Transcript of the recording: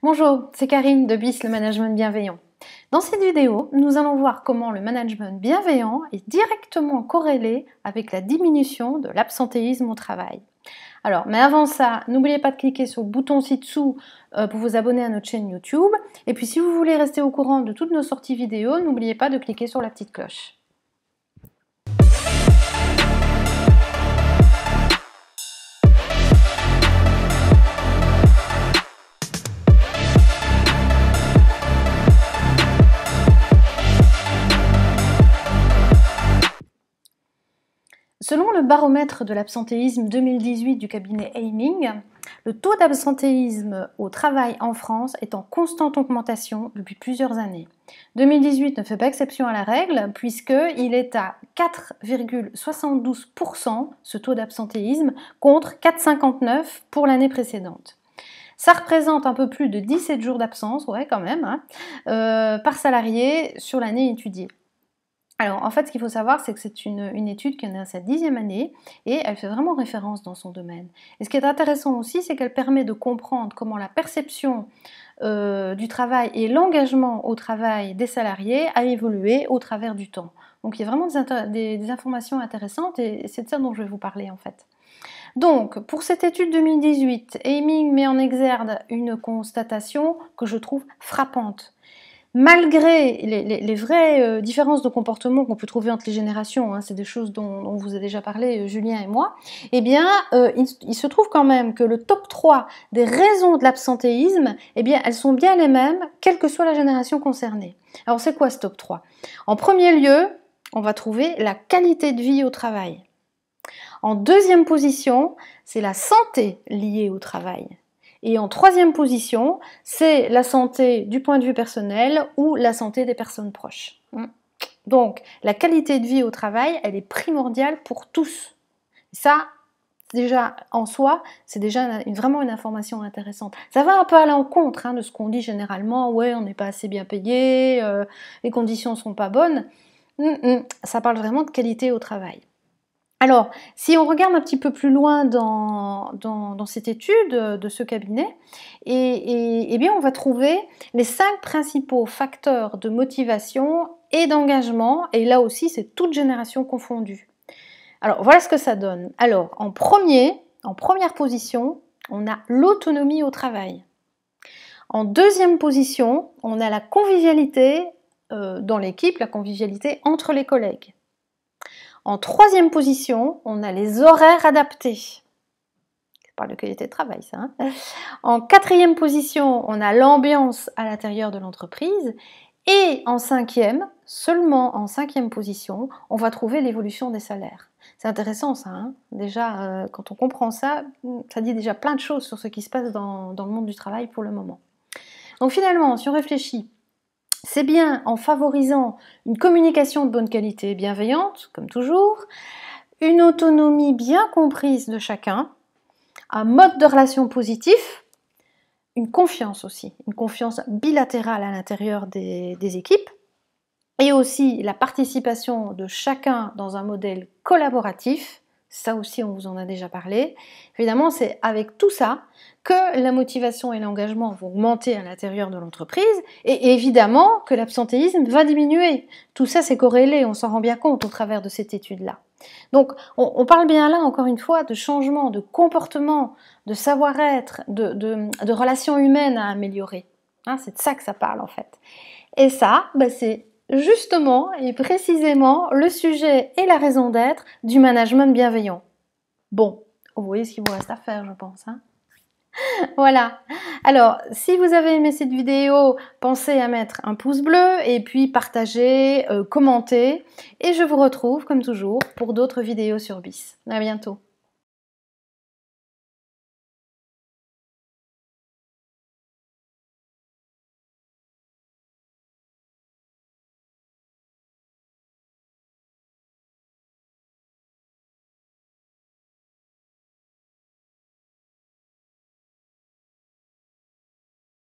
Bonjour, c'est Karine de BIS, le management bienveillant. Dans cette vidéo, nous allons voir comment le management bienveillant est directement corrélé avec la diminution de l'absentéisme au travail. Alors, mais avant ça, n'oubliez pas de cliquer sur le bouton ci-dessous euh, pour vous abonner à notre chaîne YouTube. Et puis, si vous voulez rester au courant de toutes nos sorties vidéo, n'oubliez pas de cliquer sur la petite cloche. Selon le baromètre de l'absentéisme 2018 du cabinet Aiming, le taux d'absentéisme au travail en France est en constante augmentation depuis plusieurs années. 2018 ne fait pas exception à la règle puisqu'il est à 4,72% ce taux d'absentéisme contre 4,59% pour l'année précédente. Ça représente un peu plus de 17 jours d'absence, ouais quand même, hein, euh, par salarié sur l'année étudiée. Alors en fait, ce qu'il faut savoir, c'est que c'est une, étude qui en est à sa dixième année et elle fait vraiment référence dans son domaine. Et ce qui est intéressant aussi, c'est qu'elle permet de comprendre comment la perception euh, du travail et l'engagement au travail des salariés a évolué au travers du temps. Donc il y a vraiment des, informations intéressantes et c'est de ça dont je vais vous parler en fait. Donc, pour cette étude 2018, Aiming met en exergue une constatation que je trouve frappante malgré les, vraies euh, différences de comportement qu'on peut trouver entre les générations, hein, c'est des choses dont, on vous a déjà parlé, euh, Julien et moi, eh bien, euh, il, se trouve quand même que le top 3 des raisons de l'absentéisme, eh bien, elles sont bien les mêmes, quelle que soit la génération concernée. Alors, c'est quoi ce top 3 En premier lieu, on va trouver la qualité de vie au travail. En deuxième position, c'est la santé liée au travail. Et en troisième position, c'est la santé du point de vue personnel ou la santé des personnes proches. Mm. Donc, la qualité de vie au travail, elle est primordiale pour tous. Ça, déjà en soi, c'est déjà vraiment une information intéressante. Ça va un peu à l'encontre hein, de ce qu'on dit généralement, ouais, on n'est pas assez bien payé, euh, les conditions sont pas bonnes. Mm, mm, ça parle vraiment de qualité au travail. Alors, si on regarde un petit peu plus loin dans, dans, cette étude de ce cabinet, et, eh bien on va trouver les cinq principaux facteurs de motivation et d'engagement, et là aussi c'est toute génération confondue. Alors voilà ce que ça donne. Alors en premier, en première position, on a l'autonomie au travail. En deuxième position, on a la convivialité euh, dans l'équipe, la convivialité entre les collègues. En troisième position, on a les horaires adaptés. Je parle de qualité de travail, ça. Hein. en quatrième position, on a l'ambiance à l'intérieur de l'entreprise. Et en cinquième, seulement en cinquième position, on va trouver l'évolution des salaires. C'est intéressant ça. Hein. déjà, euh, quand on comprend ça, ça dit déjà plein de choses sur ce qui se passe dans, dans le monde du travail pour le moment. Donc finalement, si on réfléchit, c'est bien en favorisant une communication de bonne qualité et bienveillante, comme toujours, une autonomie bien comprise de chacun, un mode de relation positif, une confiance aussi, une confiance bilatérale à l'intérieur des, des équipes, et aussi la participation de chacun dans un modèle collaboratif ça aussi, on vous en a déjà parlé. Évidemment, c'est avec tout ça que la motivation et l'engagement vont augmenter à l'intérieur de l'entreprise et évidemment que l'absentéisme va diminuer. Tout ça, c'est corrélé, on s'en rend bien compte au travers de cette étude-là. Donc, on, parle bien là, encore une fois, de changement de comportement, de savoir-être, de, relations humaines à améliorer. Hein, c'est de ça que ça parle en fait. Et ça, bah, c'est justement et précisément le sujet et la raison d'être du management bienveillant. Bon, vous voyez ce qu'il vous reste à faire, je pense. Hein. voilà. Alors, si vous avez aimé cette vidéo, pensez à mettre un pouce bleu et puis partagez, euh, commenter. Et je vous retrouve, comme toujours, pour d'autres vidéos sur BIS. À bientôt.